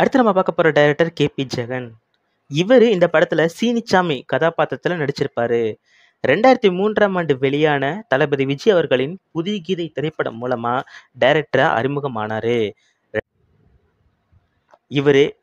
அடுத்து நம்ம பார்க்க போகிற டைரக்டர் கே பி ஜெகன் இவர் இந்த படத்தில் சீனிச்சாமி கதாபாத்திரத்தில் நடிச்சிருப்பார் ரெண்டாயிரத்தி மூன்றாம் ஆண்டு வெளியான தளபதி விஜய் அவர்களின் புதிய கீதை திரைப்படம் மூலமாக டைரக்டராக அறிமுகமானார் இவர்